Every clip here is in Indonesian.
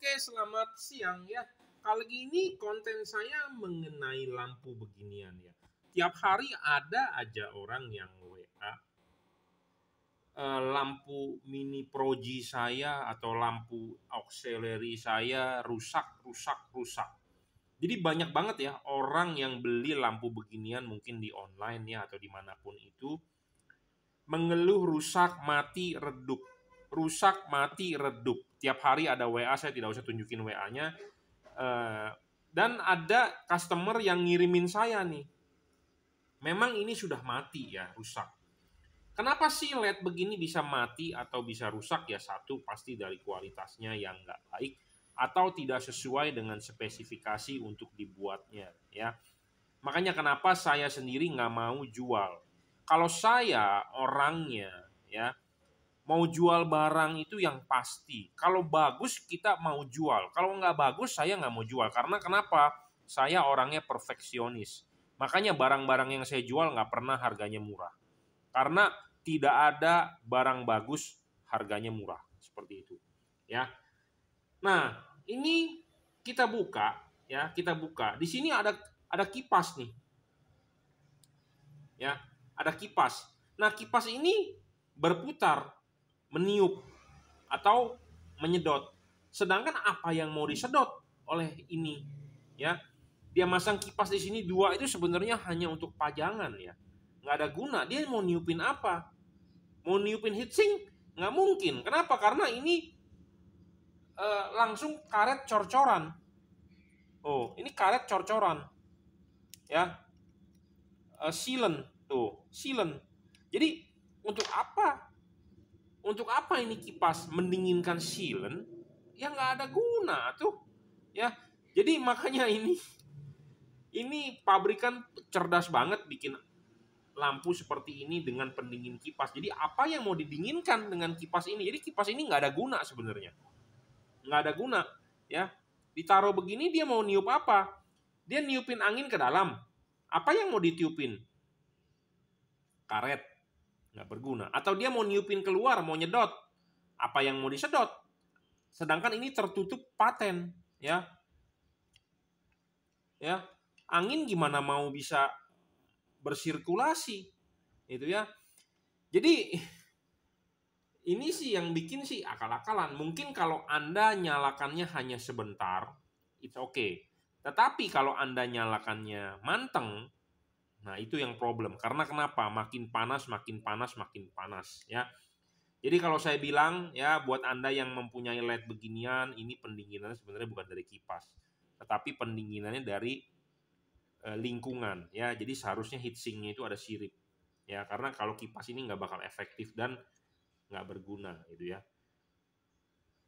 Oke, selamat siang ya. Kali ini konten saya mengenai lampu beginian ya. Tiap hari ada aja orang yang WA e, lampu mini proji saya atau lampu auxiliary saya rusak, rusak, rusak. Jadi banyak banget ya orang yang beli lampu beginian mungkin di online ya atau dimanapun itu mengeluh rusak, mati, redup rusak, mati, redup. Tiap hari ada WA, saya tidak usah tunjukin WA-nya. Eh, dan ada customer yang ngirimin saya nih. Memang ini sudah mati ya, rusak. Kenapa sih LED begini bisa mati atau bisa rusak? Ya satu, pasti dari kualitasnya yang nggak baik atau tidak sesuai dengan spesifikasi untuk dibuatnya ya. Makanya kenapa saya sendiri nggak mau jual. Kalau saya orangnya ya mau jual barang itu yang pasti. Kalau bagus kita mau jual, kalau nggak bagus saya nggak mau jual. Karena kenapa? Saya orangnya perfeksionis. Makanya barang-barang yang saya jual nggak pernah harganya murah. Karena tidak ada barang bagus harganya murah seperti itu ya nah ini kita buka ya kita buka di sini ada ada kipas nih ya ada kipas nah kipas ini berputar meniup atau menyedot. Sedangkan apa yang mau disedot oleh ini, ya? Dia masang kipas di sini dua itu sebenarnya hanya untuk pajangan ya, nggak ada guna. Dia mau niupin apa? Mau niupin heatsink? Nggak mungkin. Kenapa? Karena ini e, langsung karet cor-coran. Oh, ini karet cor-coran, ya? E, sealant tuh, sealant. Jadi untuk apa untuk apa ini kipas mendinginkan silen? Ya nggak ada guna tuh. Ya, jadi makanya ini ini pabrikan cerdas banget bikin lampu seperti ini dengan pendingin kipas. Jadi apa yang mau didinginkan dengan kipas ini? Jadi kipas ini nggak ada guna sebenarnya. Nggak ada guna, ya. Ditaruh begini dia mau niup apa? Dia niupin angin ke dalam. Apa yang mau ditiupin? Karet nggak berguna. Atau dia mau niupin keluar, mau nyedot apa yang mau disedot. Sedangkan ini tertutup paten, ya. Ya, angin gimana mau bisa bersirkulasi? Itu ya. Jadi ini sih yang bikin sih akal-akalan. Mungkin kalau Anda nyalakannya hanya sebentar, it's okay. Tetapi kalau Anda nyalakannya manteng, Nah, itu yang problem. Karena kenapa? Makin panas, makin panas, makin panas, ya. Jadi kalau saya bilang ya buat Anda yang mempunyai LED beginian, ini pendinginannya sebenarnya bukan dari kipas, tetapi pendinginannya dari eh, lingkungan ya. Jadi seharusnya heatsinknya itu ada sirip ya karena kalau kipas ini nggak bakal efektif dan nggak berguna gitu ya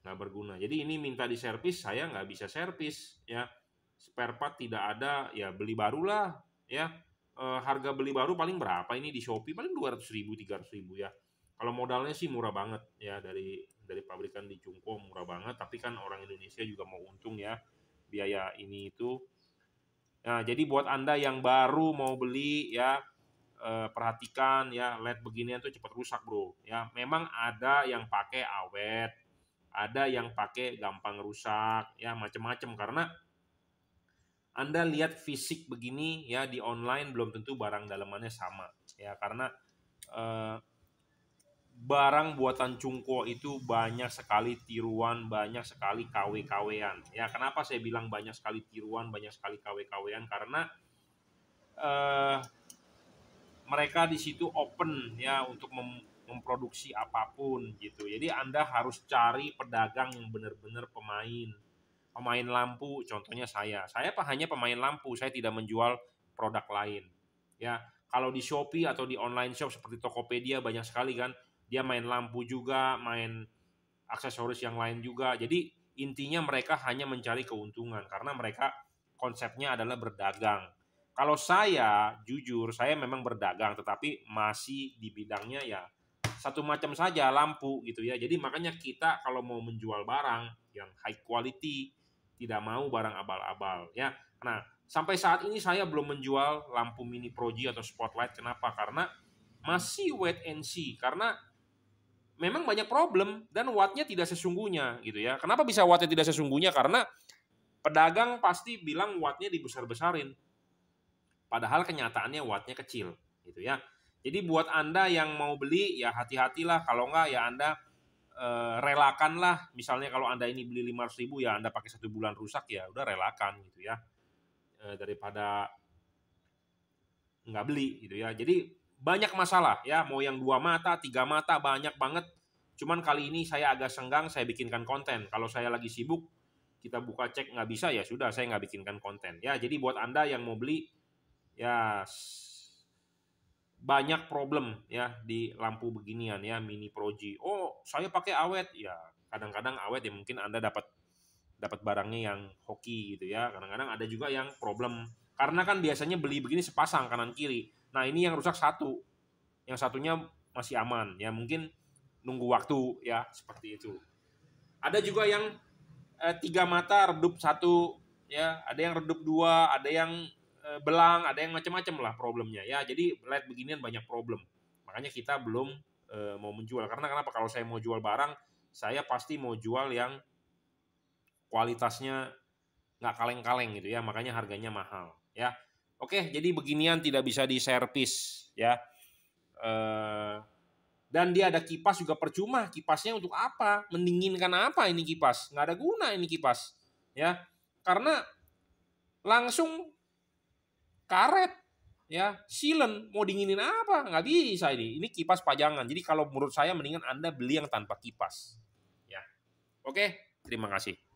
nggak berguna. Jadi ini minta di servis, saya nggak bisa servis ya. Spare part tidak ada, ya beli barulah ya uh, harga beli baru paling berapa ini di Shopee paling 200 ribu 300 ribu ya kalau modalnya sih murah banget ya dari dari pabrikan di Cungko murah banget tapi kan orang Indonesia juga mau untung ya biaya ini itu nah jadi buat anda yang baru mau beli ya eh, perhatikan ya LED beginian tuh cepat rusak bro ya memang ada yang pakai awet ada yang pakai gampang rusak ya macam-macam karena anda lihat fisik begini ya di online belum tentu barang dalamannya sama ya karena eh, barang buatan Cungko itu banyak sekali tiruan, banyak sekali kw kawean Ya, kenapa saya bilang banyak sekali tiruan, banyak sekali kw kawean Karena eh, mereka di situ open ya untuk mem memproduksi apapun gitu. Jadi Anda harus cari pedagang yang benar-benar pemain pemain lampu contohnya saya saya hanya pemain lampu saya tidak menjual produk lain ya kalau di Shopee atau di online shop seperti Tokopedia banyak sekali kan dia main lampu juga main aksesoris yang lain juga jadi intinya mereka hanya mencari keuntungan karena mereka konsepnya adalah berdagang kalau saya jujur saya memang berdagang tetapi masih di bidangnya ya satu macam saja lampu gitu ya jadi makanya kita kalau mau menjual barang yang high quality tidak mau barang abal-abal ya. Nah, sampai saat ini saya belum menjual lampu mini Proji atau Spotlight. Kenapa? Karena masih wait and see karena memang banyak problem dan wattnya tidak sesungguhnya gitu ya. Kenapa bisa wattnya tidak sesungguhnya? Karena pedagang pasti bilang wattnya dibesar-besarin. Padahal kenyataannya wattnya kecil gitu ya. Jadi buat Anda yang mau beli ya hati-hatilah kalau enggak ya Anda Eh, relakan relakanlah misalnya kalau anda ini beli 500 ribu ya anda pakai satu bulan rusak ya udah relakan gitu ya e, daripada nggak beli gitu ya jadi banyak masalah ya mau yang dua mata tiga mata banyak banget cuman kali ini saya agak senggang saya bikinkan konten kalau saya lagi sibuk kita buka cek nggak bisa ya sudah saya nggak bikinkan konten ya jadi buat anda yang mau beli ya banyak problem ya di lampu beginian ya mini proji oh saya pakai awet ya kadang-kadang awet ya mungkin anda dapat dapat barangnya yang hoki gitu ya kadang-kadang ada juga yang problem karena kan biasanya beli begini sepasang kanan kiri nah ini yang rusak satu yang satunya masih aman ya mungkin nunggu waktu ya seperti itu ada juga yang eh, tiga mata redup satu ya ada yang redup dua ada yang Eh, belang, ada yang macam-macam lah problemnya. Ya, jadi light beginian banyak problem. Makanya kita belum e, mau menjual. Karena kenapa? Kalau saya mau jual barang, saya pasti mau jual yang kualitasnya nggak kaleng-kaleng gitu ya. Makanya harganya mahal. Ya, oke. Jadi beginian tidak bisa diservis ya. E, dan dia ada kipas juga percuma. Kipasnya untuk apa? Mendinginkan apa ini kipas? Nggak ada guna ini kipas. Ya, karena langsung karet ya silen mau dinginin apa nggak bisa ini ini kipas pajangan jadi kalau menurut saya mendingan anda beli yang tanpa kipas ya oke terima kasih